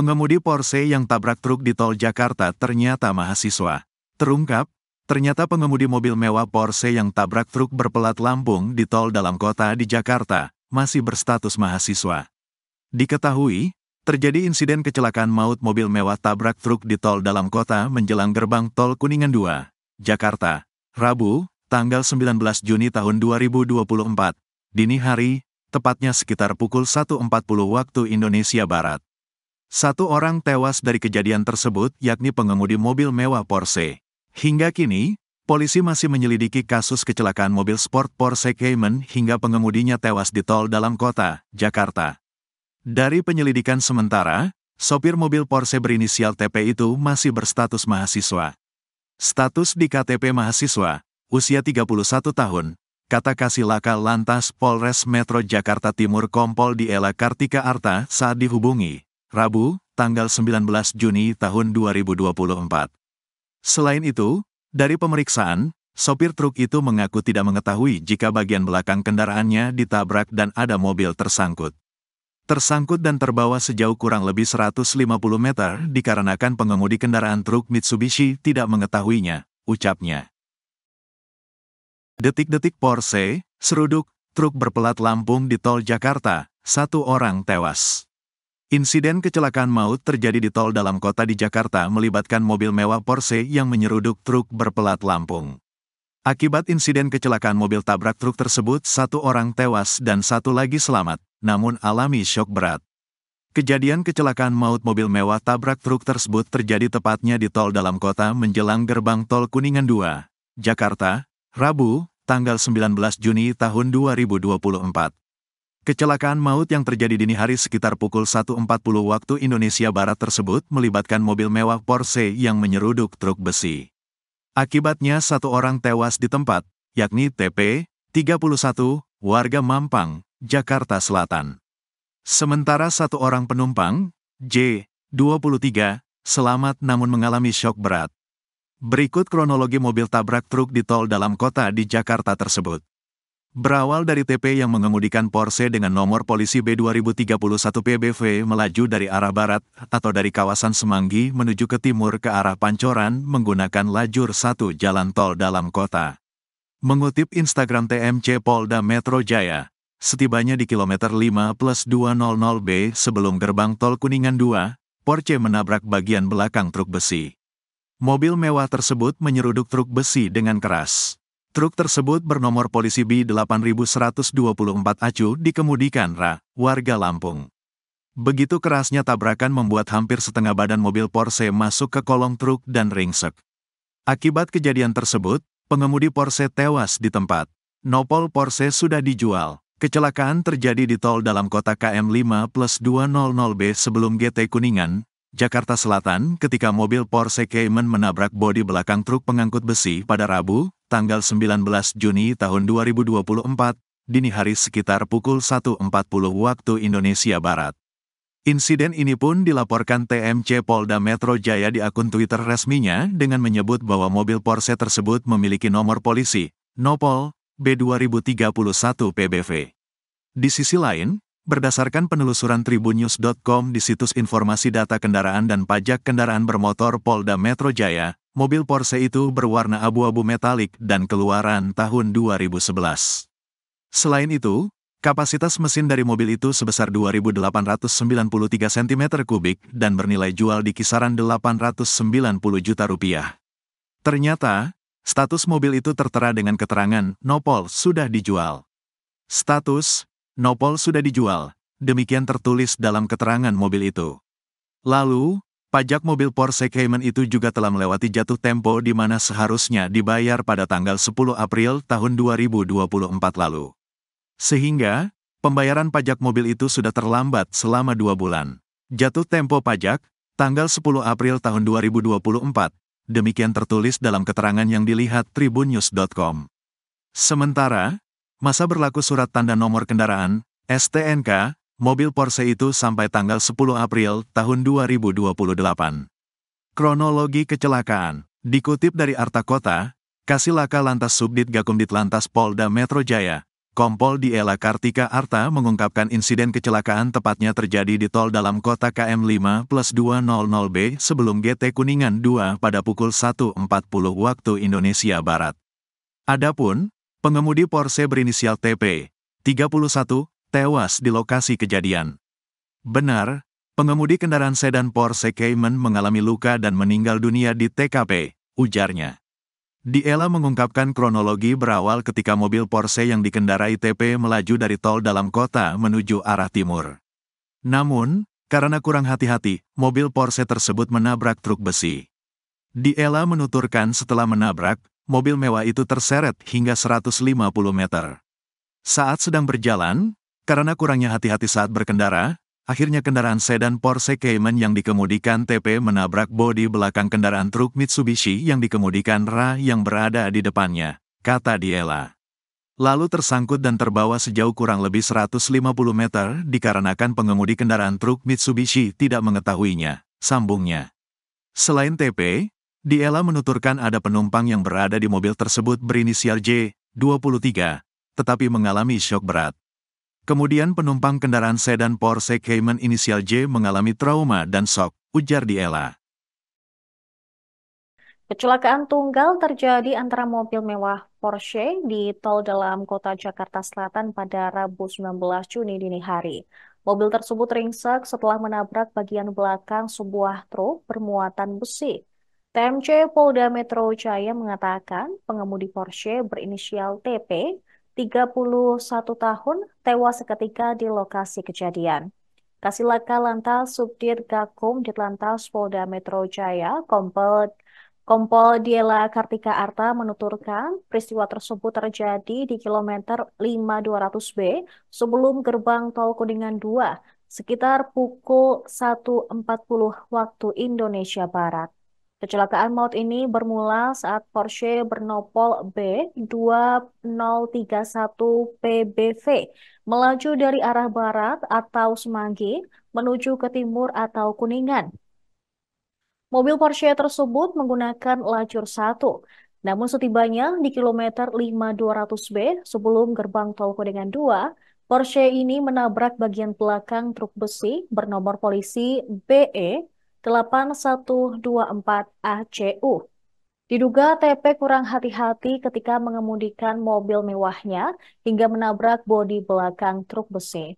Pengemudi Porsche yang tabrak truk di tol Jakarta ternyata mahasiswa. Terungkap, ternyata pengemudi mobil mewah Porsche yang tabrak truk berpelat Lampung di tol dalam kota di Jakarta masih berstatus mahasiswa. Diketahui, terjadi insiden kecelakaan maut mobil mewah tabrak truk di tol dalam kota menjelang gerbang tol Kuningan 2, Jakarta, Rabu, tanggal 19 Juni tahun 2024, dini hari, tepatnya sekitar pukul 1.40 waktu Indonesia Barat. Satu orang tewas dari kejadian tersebut yakni pengemudi mobil mewah Porsche. Hingga kini, polisi masih menyelidiki kasus kecelakaan mobil sport Porsche Cayman hingga pengemudinya tewas di tol dalam kota, Jakarta. Dari penyelidikan sementara, sopir mobil Porsche berinisial TP itu masih berstatus mahasiswa. Status di KTP mahasiswa, usia 31 tahun, kata kasih laka Lantas Polres Metro Jakarta Timur Kompol di Ela Kartika Arta saat dihubungi. Rabu, tanggal 19 Juni tahun 2024. Selain itu, dari pemeriksaan, sopir truk itu mengaku tidak mengetahui jika bagian belakang kendaraannya ditabrak dan ada mobil tersangkut. Tersangkut dan terbawa sejauh kurang lebih 150 meter dikarenakan pengemudi kendaraan truk Mitsubishi tidak mengetahuinya, ucapnya. Detik-detik Porsche, seruduk, truk berpelat Lampung di tol Jakarta, satu orang tewas. Insiden kecelakaan maut terjadi di tol dalam kota di Jakarta melibatkan mobil mewah Porsche yang menyeruduk truk berpelat Lampung. Akibat insiden kecelakaan mobil tabrak truk tersebut, satu orang tewas dan satu lagi selamat, namun alami shock berat. Kejadian kecelakaan maut mobil mewah tabrak truk tersebut terjadi tepatnya di tol dalam kota menjelang gerbang tol Kuningan 2, Jakarta, Rabu, tanggal 19 Juni tahun 2024. Kecelakaan maut yang terjadi dini hari sekitar pukul 1.40 waktu Indonesia Barat tersebut melibatkan mobil mewah Porsche yang menyeruduk truk besi. Akibatnya satu orang tewas di tempat, yakni TP, 31, warga Mampang, Jakarta Selatan. Sementara satu orang penumpang, J, 23, selamat namun mengalami shock berat. Berikut kronologi mobil tabrak truk di tol dalam kota di Jakarta tersebut. Berawal dari TP yang mengemudikan Porsche dengan nomor polisi B2031 PBV melaju dari arah barat atau dari kawasan Semanggi menuju ke timur ke arah Pancoran menggunakan lajur satu jalan tol dalam kota. Mengutip Instagram TMC Polda Metro Jaya, setibanya di kilometer 5 plus 200 B sebelum gerbang tol Kuningan 2, Porsche menabrak bagian belakang truk besi. Mobil mewah tersebut menyeruduk truk besi dengan keras. Truk tersebut bernomor polisi B8124 Acu dikemudikan Ra, warga Lampung. Begitu kerasnya tabrakan membuat hampir setengah badan mobil Porsche masuk ke kolong truk dan ringsek. Akibat kejadian tersebut, pengemudi Porsche tewas di tempat. Nopol Porsche sudah dijual. Kecelakaan terjadi di tol dalam kota KM 5 plus 200B sebelum GT Kuningan, Jakarta Selatan ketika mobil Porsche Cayman menabrak bodi belakang truk pengangkut besi pada Rabu, tanggal 19 Juni tahun 2024, dini hari sekitar pukul 1.40 waktu Indonesia Barat. Insiden ini pun dilaporkan TMC Polda Metro Jaya di akun Twitter resminya dengan menyebut bahwa mobil Porsche tersebut memiliki nomor polisi, Nopol, B2031 PBV. Di sisi lain, berdasarkan penelusuran tribunnews.com di situs informasi data kendaraan dan pajak kendaraan bermotor Polda Metro Jaya, Mobil Porsche itu berwarna abu-abu metalik dan keluaran tahun 2011. Selain itu, kapasitas mesin dari mobil itu sebesar 2.893 cm3 dan bernilai jual di kisaran 890 juta rupiah. Ternyata, status mobil itu tertera dengan keterangan, Nopol sudah dijual. Status, Nopol sudah dijual, demikian tertulis dalam keterangan mobil itu. Lalu, Pajak mobil Porsche Cayman itu juga telah melewati jatuh tempo di mana seharusnya dibayar pada tanggal 10 April tahun 2024 lalu. Sehingga, pembayaran pajak mobil itu sudah terlambat selama dua bulan. Jatuh tempo pajak, tanggal 10 April tahun 2024, demikian tertulis dalam keterangan yang dilihat tribunnews.com. Sementara, masa berlaku surat tanda nomor kendaraan, STNK, mobil Porsche itu sampai tanggal 10 April tahun 2028. Kronologi kecelakaan Dikutip dari Arta Kota, Kasih Laka Lantas Subdit Gakumdit Lantas Polda Metro Jaya, Kompol Diela Kartika Arta mengungkapkan insiden kecelakaan tepatnya terjadi di tol dalam kota KM5 plus 200B sebelum GT Kuningan 2 pada pukul 1.40 waktu Indonesia Barat. Adapun, pengemudi Porsche berinisial TP, 31, tewas di lokasi kejadian. Benar, pengemudi kendaraan sedan Porsche Cayman mengalami luka dan meninggal dunia di TKP, ujarnya. Diela mengungkapkan kronologi berawal ketika mobil Porsche yang dikendarai TP melaju dari tol dalam kota menuju arah timur. Namun, karena kurang hati-hati, mobil Porsche tersebut menabrak truk besi. Diela menuturkan setelah menabrak, mobil mewah itu terseret hingga 150 meter. Saat sedang berjalan, karena kurangnya hati-hati saat berkendara, akhirnya kendaraan sedan Porsche Cayman yang dikemudikan TP menabrak bodi belakang kendaraan truk Mitsubishi yang dikemudikan Ra yang berada di depannya, kata Diela. Lalu tersangkut dan terbawa sejauh kurang lebih 150 meter dikarenakan pengemudi kendaraan truk Mitsubishi tidak mengetahuinya, sambungnya. Selain TP, Diela menuturkan ada penumpang yang berada di mobil tersebut berinisial J, 23, tetapi mengalami syok berat. Kemudian penumpang kendaraan sedan Porsche Cayman inisial J mengalami trauma dan shock, ujar Diela. Kecelakaan tunggal terjadi antara mobil mewah Porsche di tol dalam kota Jakarta Selatan pada Rabu 19 Juni dini hari. Mobil tersebut ringsek setelah menabrak bagian belakang sebuah truk bermuatan besi. TMC Polda Metro Jaya mengatakan pengemudi Porsche berinisial TP 31 tahun, tewas seketika di lokasi kejadian. Kasilaka Lantas Subdir Gakum di Lantas Polda Metro Jaya, Kompol Kompol Diela Kartika Arta menuturkan peristiwa tersebut terjadi di kilometer 5200B sebelum gerbang tol Kuningan 2 sekitar pukul 1.40 waktu Indonesia Barat. Kecelakaan maut ini bermula saat Porsche bernopol B2031 PBV melaju dari arah barat atau Semanggi menuju ke timur atau Kuningan. Mobil Porsche tersebut menggunakan lajur satu, Namun setibanya di kilometer 5200B sebelum gerbang tol Kuningan 2, Porsche ini menabrak bagian belakang truk besi bernomor polisi BE 8124 ACU. Diduga TP kurang hati-hati ketika mengemudikan mobil mewahnya hingga menabrak bodi belakang truk besi.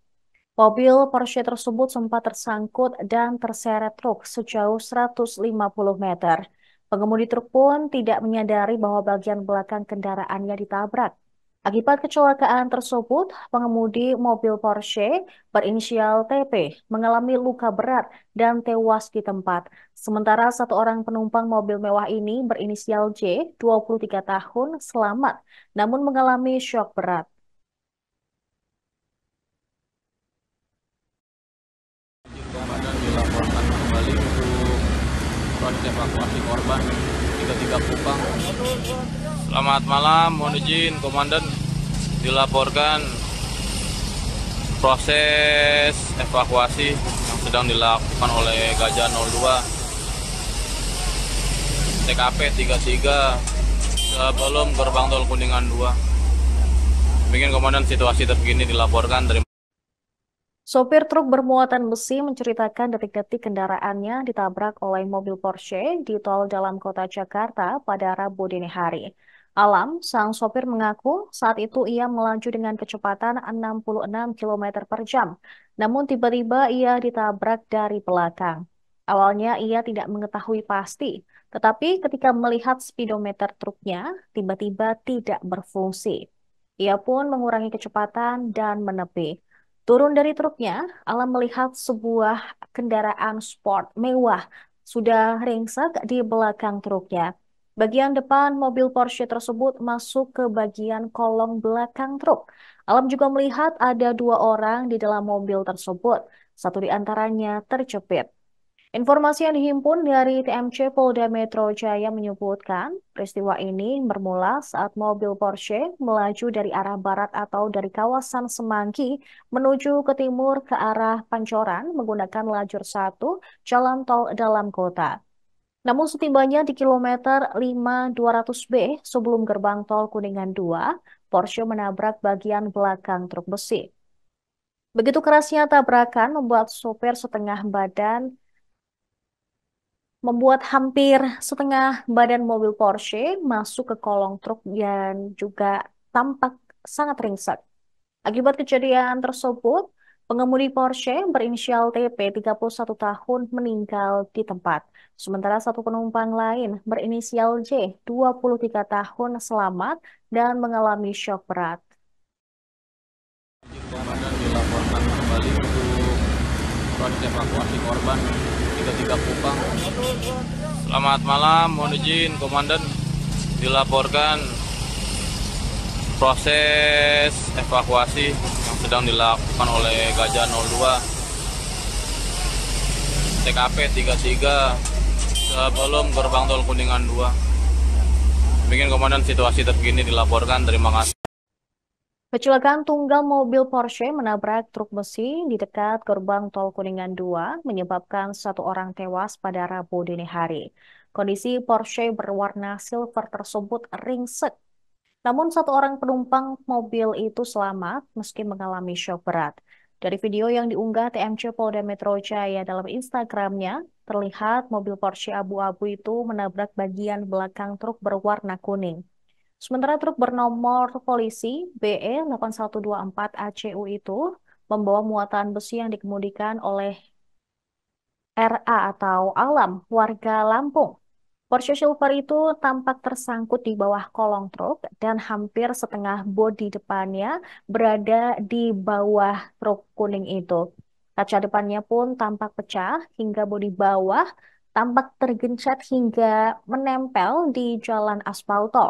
Mobil Porsche tersebut sempat tersangkut dan terseret truk sejauh 150 meter. Pengemudi truk pun tidak menyadari bahwa bagian belakang kendaraannya ditabrak. Akibat kecelakaan tersebut, pengemudi mobil Porsche berinisial TP mengalami luka berat dan tewas di tempat. Sementara satu orang penumpang mobil mewah ini berinisial J, 23 tahun, selamat, namun mengalami syok berat. Ramadan dilaporkan kembali untuk proses evakuasi korban tiga kupang Selamat malam, mohon izin komandan dilaporkan proses evakuasi yang sedang dilakukan oleh Gajah 02 TKP 33 sebelum gerbang tol Kuningan 2. Mungkin komandan situasi terkini dilaporkan dari Sopir truk bermuatan besi menceritakan detik-detik kendaraannya ditabrak oleh mobil Porsche di tol dalam kota Jakarta pada Rabu dini hari alam, sang sopir mengaku saat itu ia melaju dengan kecepatan 66 km per jam. Namun tiba-tiba ia ditabrak dari belakang. Awalnya ia tidak mengetahui pasti, tetapi ketika melihat speedometer truknya, tiba-tiba tidak berfungsi. Ia pun mengurangi kecepatan dan menepi. Turun dari truknya, Alam melihat sebuah kendaraan sport mewah sudah ringsek di belakang truknya. Bagian depan mobil Porsche tersebut masuk ke bagian kolong belakang truk. Alam juga melihat ada dua orang di dalam mobil tersebut. Satu di antaranya terjepit. Informasi yang dihimpun dari TMC Polda Metro Jaya menyebutkan peristiwa ini bermula saat mobil Porsche melaju dari arah barat atau dari kawasan Semanggi menuju ke timur ke arah Pancoran menggunakan lajur satu jalan tol dalam kota. Namun setibanya di kilometer 5200B sebelum gerbang tol Kuningan 2, Porsche menabrak bagian belakang truk besi. Begitu kerasnya tabrakan membuat sopir setengah badan membuat hampir setengah badan mobil Porsche masuk ke kolong truk dan juga tampak sangat ringsek. Akibat kejadian tersebut, Pengemudi Porsche berinisial TP 31 tahun meninggal di tempat. Sementara satu penumpang lain berinisial J 23 tahun selamat dan mengalami shock berat. Komandan dilaporkan kembali untuk proses evakuasi korban tiga penumpang. Selamat malam, mohon izin komandan dilaporkan proses evakuasi sedang dilakukan oleh Gajah 02 TKP 33 sebelum gerbang tol Kuningan 2 Mungkin komandan situasi terkini dilaporkan terima kasih Kecelakaan tunggal mobil Porsche menabrak truk besi di dekat gerbang tol Kuningan 2 menyebabkan satu orang tewas pada Rabu dini hari. Kondisi Porsche berwarna silver tersebut ringsek namun satu orang penumpang mobil itu selamat meski mengalami shock berat. Dari video yang diunggah TMC Polda Metro Jaya dalam Instagramnya, terlihat mobil Porsche abu-abu itu menabrak bagian belakang truk berwarna kuning. Sementara truk bernomor polisi BE 8124 ACU itu membawa muatan besi yang dikemudikan oleh RA atau Alam, warga Lampung. Porsche Silver itu tampak tersangkut di bawah kolong truk dan hampir setengah bodi depannya berada di bawah truk kuning itu. Kaca depannya pun tampak pecah hingga bodi bawah tampak tergencet hingga menempel di jalan aspal tol.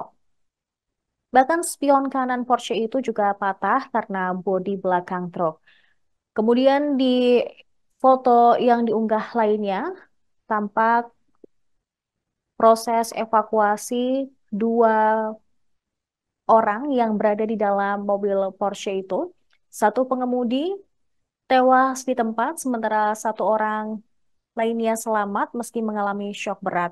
Bahkan spion kanan Porsche itu juga patah karena bodi belakang truk. Kemudian di foto yang diunggah lainnya, tampak proses evakuasi dua orang yang berada di dalam mobil Porsche itu. Satu pengemudi tewas di tempat, sementara satu orang lainnya selamat meski mengalami shock berat.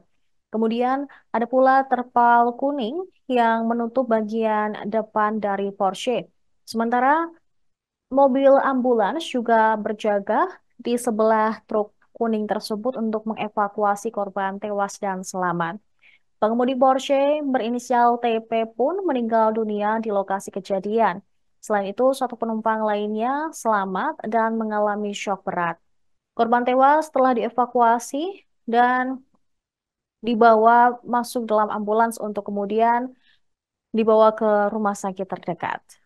Kemudian ada pula terpal kuning yang menutup bagian depan dari Porsche. Sementara mobil ambulans juga berjaga di sebelah truk kuning tersebut untuk mengevakuasi korban tewas dan selamat. Pengemudi Porsche berinisial TP pun meninggal dunia di lokasi kejadian. Selain itu, satu penumpang lainnya selamat dan mengalami shock berat. Korban tewas telah dievakuasi dan dibawa masuk dalam ambulans untuk kemudian dibawa ke rumah sakit terdekat.